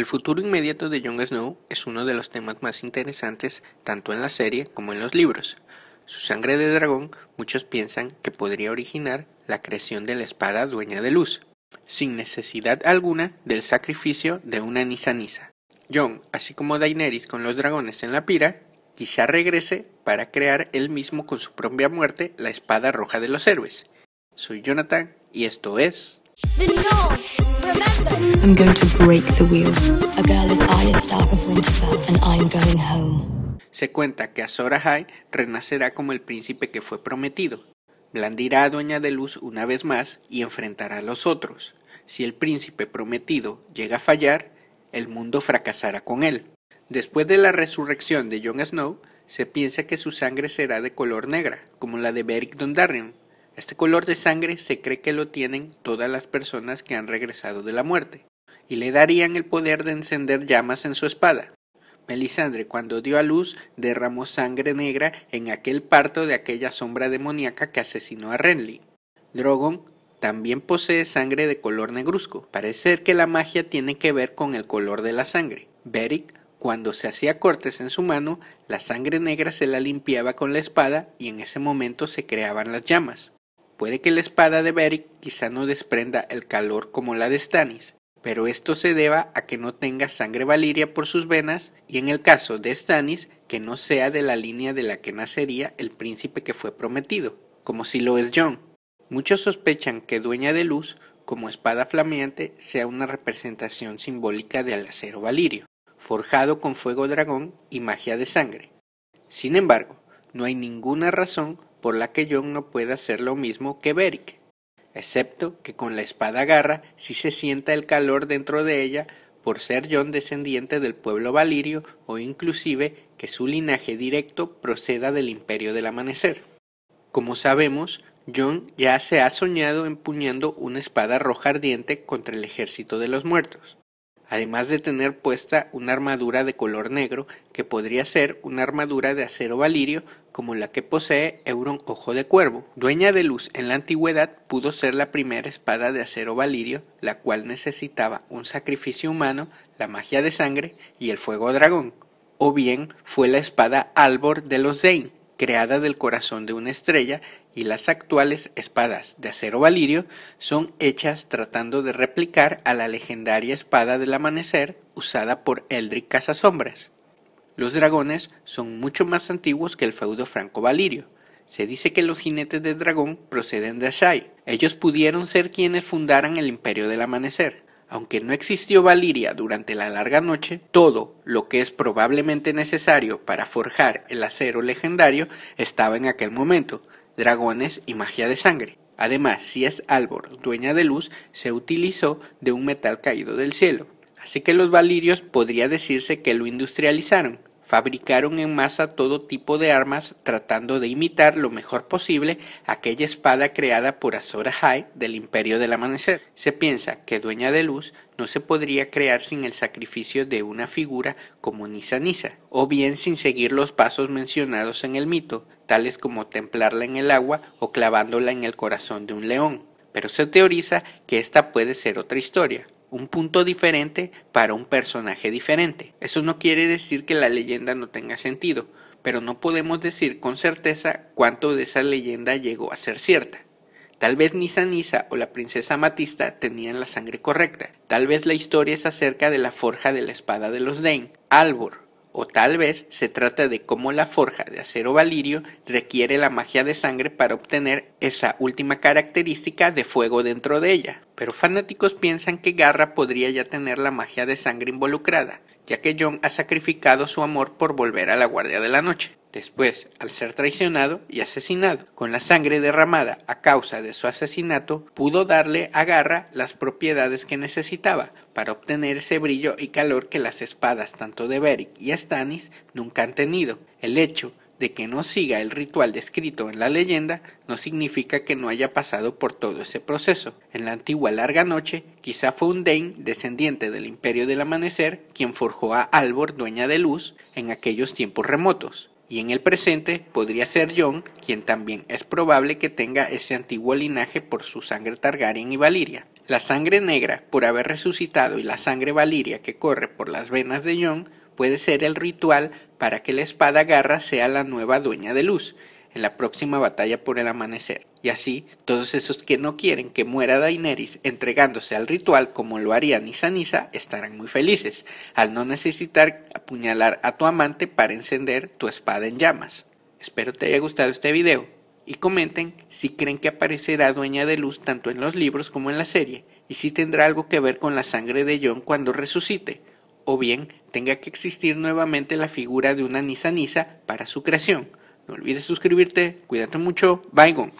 El futuro inmediato de Jon Snow es uno de los temas más interesantes tanto en la serie como en los libros. Su sangre de dragón muchos piensan que podría originar la creación de la espada dueña de luz, sin necesidad alguna del sacrificio de una Nisa Nisa. Jon, así como Daenerys con los dragones en la pira, quizá regrese para crear él mismo con su propia muerte la espada roja de los héroes. Soy Jonathan y esto es... Se cuenta que Azor Ahai renacerá como el príncipe que fue prometido. Blandirá a Doña de Luz una vez más y enfrentará a los otros. Si el príncipe prometido llega a fallar, el mundo fracasará con él. Después de la resurrección de Jon Snow, se piensa que su sangre será de color negra, como la de Beric Dondarrion, este color de sangre se cree que lo tienen todas las personas que han regresado de la muerte, y le darían el poder de encender llamas en su espada. Melisandre, cuando dio a luz, derramó sangre negra en aquel parto de aquella sombra demoníaca que asesinó a Renly. Drogon también posee sangre de color negruzco. Parece ser que la magia tiene que ver con el color de la sangre. Beric, cuando se hacía cortes en su mano, la sangre negra se la limpiaba con la espada y en ese momento se creaban las llamas. Puede que la espada de Beric quizá no desprenda el calor como la de Stannis, pero esto se deba a que no tenga sangre valiria por sus venas y en el caso de Stannis que no sea de la línea de la que nacería el príncipe que fue prometido, como si lo es John. Muchos sospechan que Dueña de Luz, como espada flameante, sea una representación simbólica del acero valirio, forjado con fuego dragón y magia de sangre. Sin embargo, no hay ninguna razón por la que Jon no puede hacer lo mismo que Beric, excepto que con la espada garra sí se sienta el calor dentro de ella por ser Jon descendiente del pueblo valirio o inclusive que su linaje directo proceda del imperio del amanecer. Como sabemos, John ya se ha soñado empuñando una espada roja ardiente contra el ejército de los muertos además de tener puesta una armadura de color negro que podría ser una armadura de acero valirio como la que posee Euron Ojo de Cuervo. Dueña de luz en la antigüedad, pudo ser la primera espada de acero valirio, la cual necesitaba un sacrificio humano, la magia de sangre y el fuego dragón. O bien fue la espada Albor de los Dane, creada del corazón de una estrella, y las actuales espadas de acero valirio son hechas tratando de replicar a la legendaria espada del amanecer usada por Eldrick Casasombras. Los dragones son mucho más antiguos que el feudo franco-valirio. Se dice que los jinetes de dragón proceden de Ashai. Ellos pudieron ser quienes fundaran el Imperio del Amanecer. Aunque no existió Valiria durante la larga noche, todo lo que es probablemente necesario para forjar el acero legendario estaba en aquel momento, dragones y magia de sangre. Además, si es Albor, dueña de luz, se utilizó de un metal caído del cielo, así que los valirios podría decirse que lo industrializaron fabricaron en masa todo tipo de armas tratando de imitar lo mejor posible aquella espada creada por Azor Ahai del Imperio del Amanecer. Se piensa que Dueña de Luz no se podría crear sin el sacrificio de una figura como Nisa Nisa, o bien sin seguir los pasos mencionados en el mito, tales como templarla en el agua o clavándola en el corazón de un león. Pero se teoriza que esta puede ser otra historia, un punto diferente para un personaje diferente. Eso no quiere decir que la leyenda no tenga sentido, pero no podemos decir con certeza cuánto de esa leyenda llegó a ser cierta. Tal vez Nisa Nisa o la princesa Matista tenían la sangre correcta. Tal vez la historia es acerca de la forja de la espada de los Dane, Albor, o tal vez se trata de cómo la forja de acero valirio requiere la magia de sangre para obtener esa última característica de fuego dentro de ella. Pero fanáticos piensan que Garra podría ya tener la magia de sangre involucrada, ya que John ha sacrificado su amor por volver a la Guardia de la Noche. Después, al ser traicionado y asesinado, con la sangre derramada a causa de su asesinato, pudo darle a Garra las propiedades que necesitaba para obtener ese brillo y calor que las espadas tanto de Beric y Stannis nunca han tenido. El hecho de que no siga el ritual descrito en la leyenda no significa que no haya pasado por todo ese proceso. En la antigua larga noche, quizá fue un Dane descendiente del Imperio del Amanecer quien forjó a Albor, dueña de luz, en aquellos tiempos remotos y en el presente podría ser Jon, quien también es probable que tenga ese antiguo linaje por su sangre Targaryen y Valyria. La sangre negra, por haber resucitado, y la sangre valiria que corre por las venas de Jon, puede ser el ritual para que la espada garra sea la nueva dueña de luz, en la próxima batalla por el amanecer. Y así, todos esos que no quieren que muera Daenerys entregándose al ritual como lo haría Nisa Nisa estarán muy felices, al no necesitar apuñalar a tu amante para encender tu espada en llamas. Espero te haya gustado este video y comenten si creen que aparecerá Dueña de Luz tanto en los libros como en la serie y si tendrá algo que ver con la sangre de John cuando resucite o bien tenga que existir nuevamente la figura de una Nisa Nisa para su creación. No olvides suscribirte, cuídate mucho, bye. Gone.